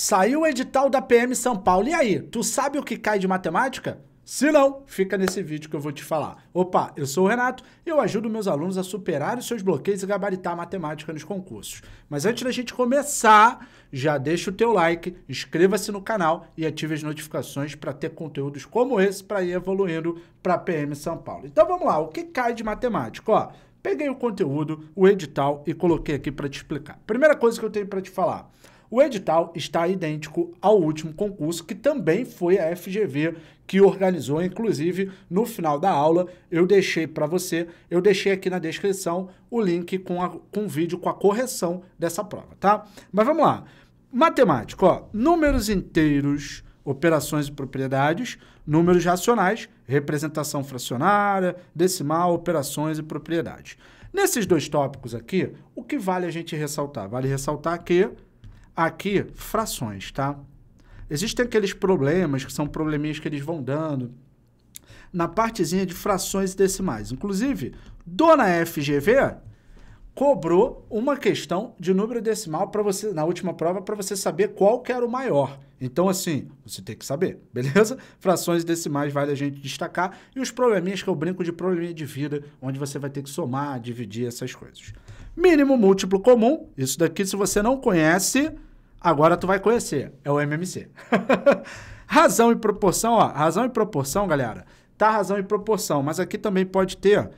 Saiu o edital da PM São Paulo. E aí, tu sabe o que cai de matemática? Se não, fica nesse vídeo que eu vou te falar. Opa, eu sou o Renato e eu ajudo meus alunos a superar os seus bloqueios e gabaritar a matemática nos concursos. Mas antes da gente começar, já deixa o teu like, inscreva-se no canal e ative as notificações para ter conteúdos como esse para ir evoluindo para PM São Paulo. Então vamos lá, o que cai de matemática? Ó, peguei o conteúdo, o edital e coloquei aqui para te explicar. Primeira coisa que eu tenho para te falar. O edital está idêntico ao último concurso, que também foi a FGV que organizou. Inclusive, no final da aula, eu deixei para você, eu deixei aqui na descrição o link com, a, com o vídeo com a correção dessa prova, tá? Mas vamos lá. Matemática, ó, números inteiros, operações e propriedades, números racionais, representação fracionária, decimal, operações e propriedades. Nesses dois tópicos aqui, o que vale a gente ressaltar? Vale ressaltar que aqui frações, tá? Existem aqueles problemas que são probleminhas que eles vão dando na partezinha de frações e decimais. Inclusive, dona FGV cobrou uma questão de número decimal para você na última prova para você saber qual que era o maior. Então assim, você tem que saber, beleza? Frações decimais vale a gente destacar e os probleminhas que eu brinco de probleminha de vida, onde você vai ter que somar, dividir essas coisas. Mínimo múltiplo comum, isso daqui se você não conhece, Agora tu vai conhecer, é o MMC. razão e proporção, ó, razão e proporção, galera, tá razão e proporção, mas aqui também pode ter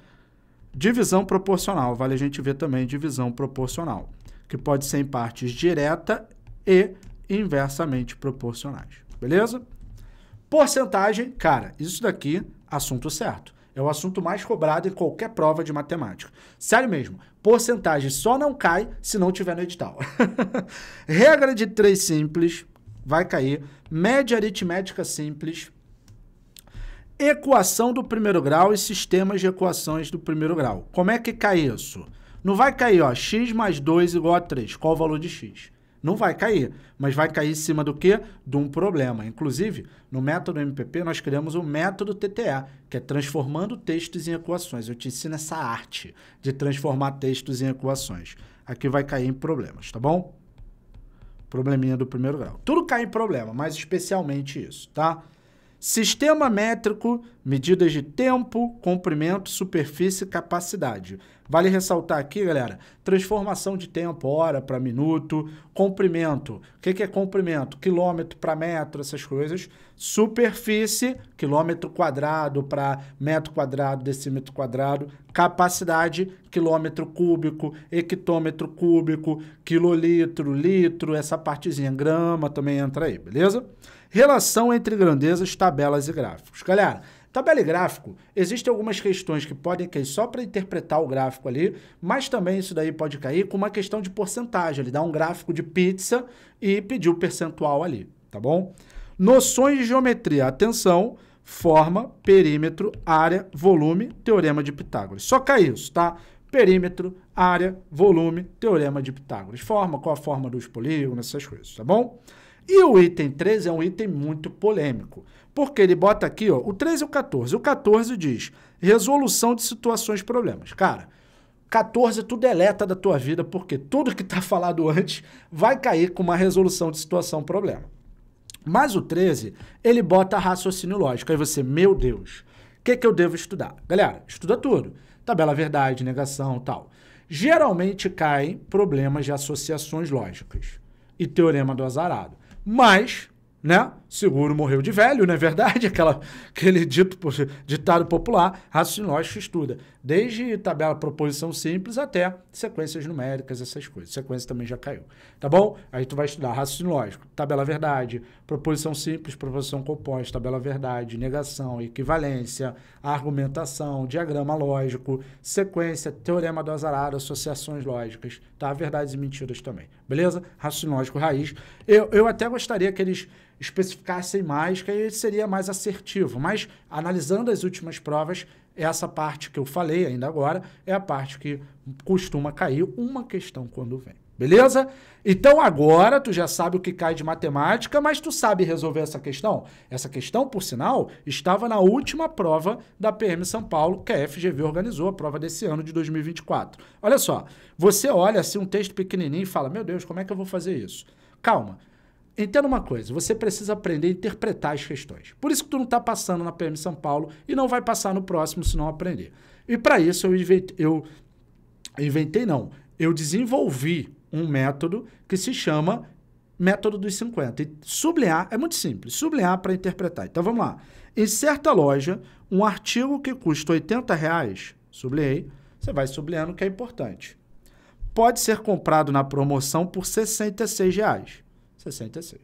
divisão proporcional, vale a gente ver também divisão proporcional, que pode ser em partes direta e inversamente proporcionais, beleza? Porcentagem, cara, isso daqui, assunto certo. É o assunto mais cobrado em qualquer prova de matemática. Sério mesmo, Porcentagem só não cai se não tiver no edital. Regra de três simples, vai cair. Média aritmética simples. Equação do primeiro grau e sistemas de equações do primeiro grau. Como é que cai isso? Não vai cair, ó, x mais 2 igual a 3. Qual o valor de x? Não vai cair, mas vai cair em cima do quê? De um problema. Inclusive, no método MPP, nós criamos o método TTA, que é transformando textos em equações. Eu te ensino essa arte de transformar textos em equações. Aqui vai cair em problemas, tá bom? Probleminha do primeiro grau. Tudo cai em problema, mas especialmente isso, tá? Sistema métrico medidas de tempo, comprimento, superfície e capacidade. Vale ressaltar aqui, galera, transformação de tempo, hora para minuto, comprimento. O que, que é comprimento? Quilômetro para metro, essas coisas. Superfície, quilômetro quadrado para metro quadrado, decímetro quadrado. Capacidade, quilômetro cúbico, hectômetro cúbico, quilolitro, litro, essa partezinha, grama também entra aí, beleza? Relação entre grandezas, tabelas e gráficos. Galera, Tabela e gráfico, existem algumas questões que podem cair só para interpretar o gráfico ali, mas também isso daí pode cair com uma questão de porcentagem. Ele dá um gráfico de pizza e pedir o percentual ali, tá bom? Noções de geometria, atenção, forma, perímetro, área, volume, teorema de Pitágoras. Só cai isso, tá? Perímetro, área, volume, teorema de Pitágoras. Forma, qual a forma dos polígonos, essas coisas, tá bom? E o item 13 é um item muito polêmico, porque ele bota aqui ó, o 13 e o 14. O 14 diz resolução de situações e problemas. Cara, 14 tu deleta da tua vida, porque tudo que está falado antes vai cair com uma resolução de situação problema. Mas o 13, ele bota raciocínio lógico. Aí você, meu Deus, o que, que eu devo estudar? Galera, estuda tudo. Tabela verdade, negação tal. Geralmente caem problemas de associações lógicas e teorema do azarado. Mas né? Seguro morreu de velho, não é verdade? Aquela, aquele dito, ditado popular, raciocínio estuda. Desde tabela proposição simples até sequências numéricas, essas coisas. Sequência também já caiu. Tá bom? Aí tu vai estudar raciocínio lógico, tabela verdade, proposição simples, proposição composta, tabela verdade, negação, equivalência, argumentação, diagrama lógico, sequência, teorema do azarado, associações lógicas, tá? Verdades e mentiras também. Beleza? Raciocínio lógico raiz. Eu, eu até gostaria que eles especificassem mais, que aí seria mais assertivo. Mas, analisando as últimas provas, essa parte que eu falei ainda agora é a parte que costuma cair uma questão quando vem. Beleza? Então agora tu já sabe o que cai de matemática, mas tu sabe resolver essa questão? Essa questão, por sinal, estava na última prova da PM São Paulo que a FGV organizou, a prova desse ano de 2024. Olha só, você olha assim um texto pequenininho e fala: "Meu Deus, como é que eu vou fazer isso?" Calma, Entenda uma coisa, você precisa aprender a interpretar as questões. Por isso que tu não está passando na PM São Paulo e não vai passar no próximo se não aprender. E para isso eu inventei, eu inventei não, eu desenvolvi um método que se chama método dos 50. E sublinhar é muito simples, sublinhar para interpretar. Então vamos lá. Em certa loja, um artigo que custa 80 reais, sublinhei, você vai sublinhando que é importante. Pode ser comprado na promoção por 66 reais. 66.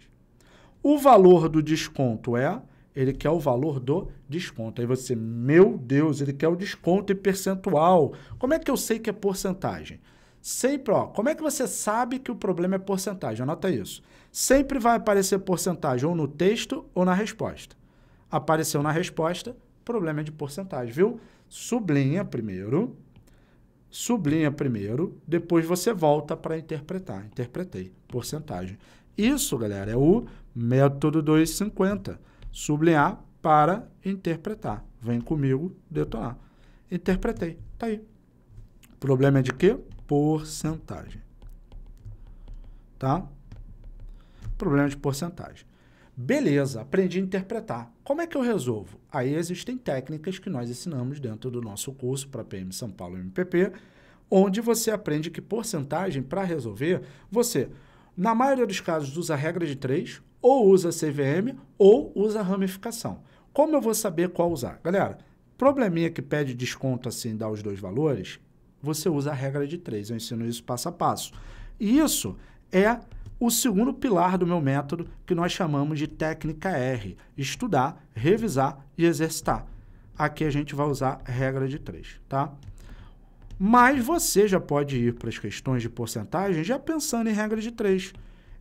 O valor do desconto é, ele quer o valor do desconto. Aí você, meu Deus, ele quer o desconto em percentual. Como é que eu sei que é porcentagem? Sempre, ó, como é que você sabe que o problema é porcentagem? Anota isso. Sempre vai aparecer porcentagem ou no texto ou na resposta. Apareceu na resposta, problema é de porcentagem, viu? Sublinha primeiro, sublinha primeiro, depois você volta para interpretar. Interpretei, porcentagem. Isso, galera, é o método 250. Sublinhar para interpretar. Vem comigo detonar. Interpretei. Tá aí. problema é de quê? Porcentagem. Tá? Problema de porcentagem. Beleza, aprendi a interpretar. Como é que eu resolvo? Aí existem técnicas que nós ensinamos dentro do nosso curso para PM São Paulo MPP, onde você aprende que porcentagem para resolver, você na maioria dos casos, usa a regra de três, ou usa CVM, ou usa ramificação. Como eu vou saber qual usar? Galera, probleminha que pede desconto assim, dá os dois valores, você usa a regra de três. Eu ensino isso passo a passo. E isso é o segundo pilar do meu método, que nós chamamos de técnica R: estudar, revisar e exercitar. Aqui a gente vai usar regra de três, tá? Mas você já pode ir para as questões de porcentagem já pensando em regra de três.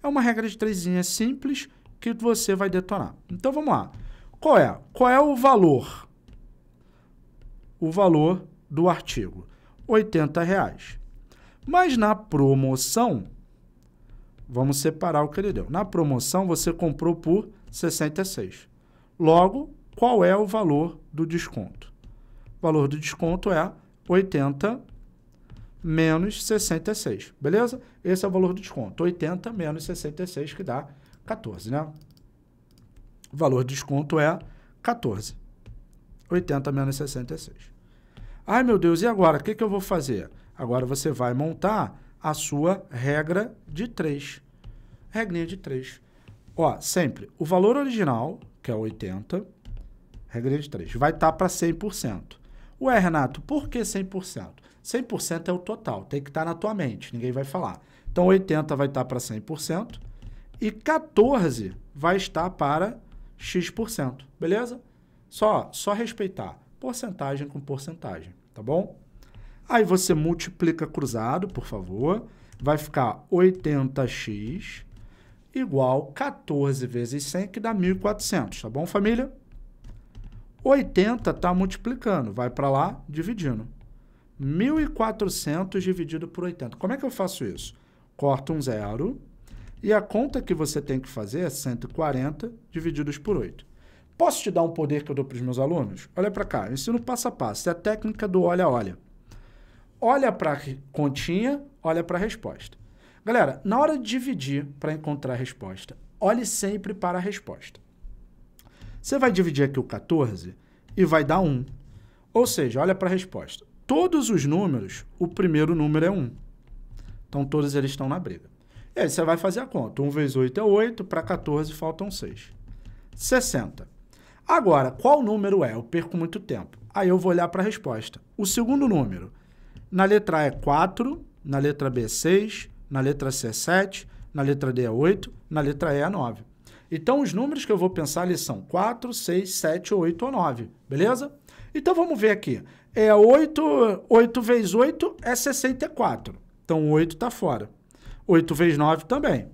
É uma regra de trezinha simples que você vai detonar. Então vamos lá. Qual é? Qual é o valor? O valor do artigo, R$ reais. Mas na promoção, vamos separar o que ele deu. Na promoção você comprou por 66. Logo, qual é o valor do desconto? O valor do desconto é 80 menos 66, beleza? Esse é o valor do desconto, 80 menos 66, que dá 14, né? O valor de desconto é 14. 80 menos 66. Ai, meu Deus, e agora? O que, que eu vou fazer? Agora você vai montar a sua regra de 3. Regrinha de 3. Ó, sempre, o valor original, que é 80, regrinha de 3, vai estar tá para 100%. Ué, Renato, por que 100%? 100% é o total, tem que estar tá na tua mente, ninguém vai falar. Então 80 vai estar para 100% e 14 vai estar para X%, beleza? Só, só respeitar porcentagem com porcentagem, tá bom? Aí você multiplica cruzado, por favor, vai ficar 80x igual 14 vezes 100, que dá 1.400, tá bom, família? 80 está multiplicando, vai para lá dividindo. 1.400 dividido por 80. Como é que eu faço isso? Corto um zero e a conta que você tem que fazer é 140 divididos por 8. Posso te dar um poder que eu dou para os meus alunos? Olha para cá, eu ensino passo a passo. É a técnica do olha-olha. Olha, para a continha, olha para a resposta. Galera, na hora de dividir para encontrar a resposta, olhe sempre para a resposta. Você vai dividir aqui o 14 e vai dar 1. Ou seja, olha para a resposta. Todos os números, o primeiro número é 1. Então, todos eles estão na briga. E aí, você vai fazer a conta. 1 vezes 8 é 8, para 14 faltam 6. 60. Agora, qual número é? Eu perco muito tempo. Aí eu vou olhar para a resposta. O segundo número, na letra A é 4, na letra B é 6, na letra C é 7, na letra D é 8, na letra E é 9. Então, os números que eu vou pensar ali são 4, 6, 7, 8 ou 9, beleza? Então, vamos ver aqui. É 8, 8 vezes 8 é 64. Então, 8 está fora. 8 vezes 9 também.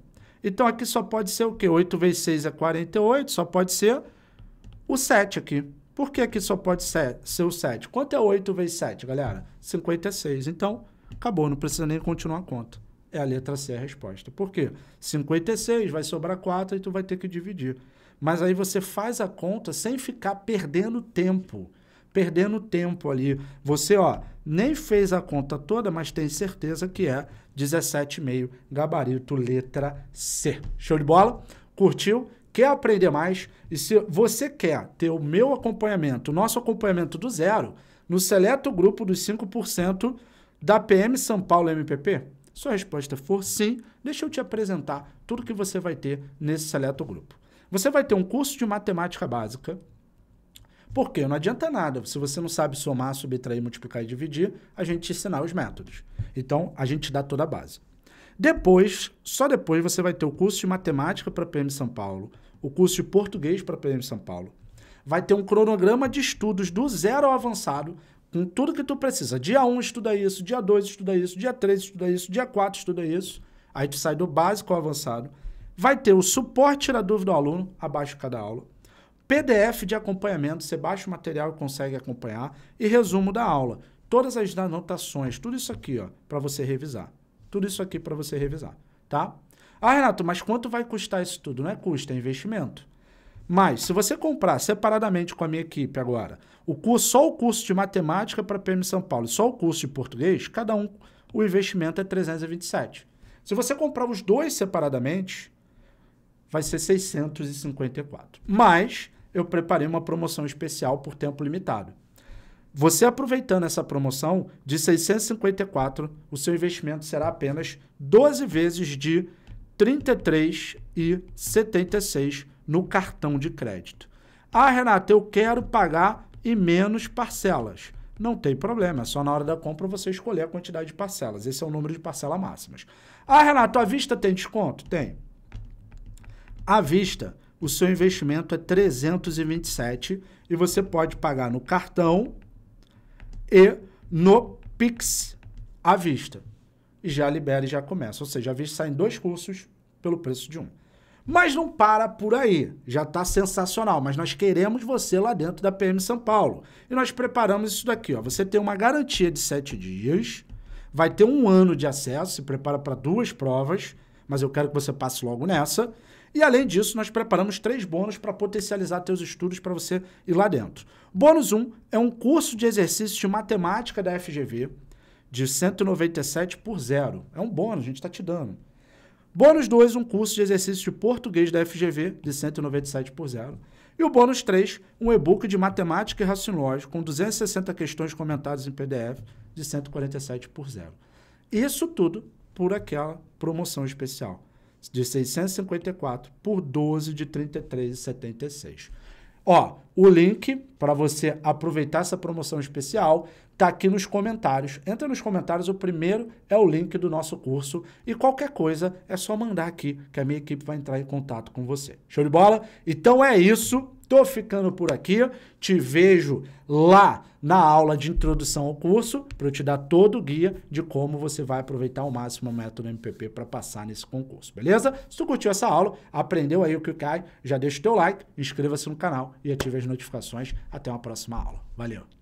Então, aqui só pode ser o quê? 8 vezes 6 é 48, só pode ser o 7 aqui. Por que aqui só pode ser, ser o 7? Quanto é 8 vezes 7, galera? 56. Então, acabou, não precisa nem continuar a conta é a letra C a resposta. Por quê? 56 vai sobrar 4 e tu vai ter que dividir. Mas aí você faz a conta sem ficar perdendo tempo. Perdendo tempo ali. Você, ó, nem fez a conta toda, mas tem certeza que é 17,5 gabarito letra C. Show de bola? Curtiu? Quer aprender mais? E se você quer ter o meu acompanhamento, o nosso acompanhamento do zero, no seleto grupo dos 5% da PM São Paulo MPP, se a resposta for sim, deixa eu te apresentar tudo que você vai ter nesse seleto grupo. Você vai ter um curso de matemática básica, porque não adianta nada, se você não sabe somar, subtrair, multiplicar e dividir, a gente ensinar os métodos. Então, a gente dá toda a base. Depois, só depois, você vai ter o curso de matemática para a PM São Paulo, o curso de português para a PM São Paulo. Vai ter um cronograma de estudos do zero ao avançado, com tudo que tu precisa. Dia 1 um, estuda isso, dia 2 estuda isso, dia 3 estuda isso, dia 4 estuda isso. Aí tu sai do básico ao avançado. Vai ter o suporte da dúvida do aluno, abaixo de cada aula. PDF de acompanhamento, você baixa o material e consegue acompanhar. E resumo da aula. Todas as anotações, tudo isso aqui, ó, para você revisar. Tudo isso aqui para você revisar, tá? Ah, Renato, mas quanto vai custar isso tudo? Não é custo, é investimento. Mas, se você comprar separadamente com a minha equipe agora, o curso, só o curso de matemática para PM São Paulo, só o curso de português, cada um, o investimento é 327. Se você comprar os dois separadamente, vai ser 654. Mas eu preparei uma promoção especial por tempo limitado. Você aproveitando essa promoção de 654, o seu investimento será apenas 12 vezes de R$ 33,76 no cartão de crédito. Ah, Renata, eu quero pagar em menos parcelas. Não tem problema, é só na hora da compra você escolher a quantidade de parcelas. Esse é o número de parcelas máximas. Ah, Renato, à vista tem desconto? Tem. À vista, o seu investimento é 327 e você pode pagar no cartão e no Pix à vista. E já libera e já começa. Ou seja, à vista saem dois cursos pelo preço de um. Mas não para por aí, já está sensacional, mas nós queremos você lá dentro da PM São Paulo. E nós preparamos isso daqui, ó. você tem uma garantia de sete dias, vai ter um ano de acesso, se prepara para duas provas, mas eu quero que você passe logo nessa. E além disso, nós preparamos três bônus para potencializar teus estudos para você ir lá dentro. Bônus 1 um é um curso de exercícios de matemática da FGV de 197 por zero. É um bônus, a gente está te dando. Bônus 2, um curso de exercício de português da FGV, de 197 por zero. E o bônus 3, um e-book de matemática e raciocínio com 260 questões comentadas em PDF, de 147 por zero. Isso tudo por aquela promoção especial, de 654 por 12 de 33,76. Ó, o link para você aproveitar essa promoção especial tá aqui nos comentários. Entra nos comentários, o primeiro é o link do nosso curso e qualquer coisa é só mandar aqui que a minha equipe vai entrar em contato com você. Show de bola? Então é isso. Tô ficando por aqui. Te vejo lá na aula de introdução ao curso para eu te dar todo o guia de como você vai aproveitar ao máximo o método MPP para passar nesse concurso, beleza? Se tu curtiu essa aula, aprendeu aí o que cai, já deixa o teu like, inscreva-se no canal e ative as notificações. Até uma próxima aula. Valeu!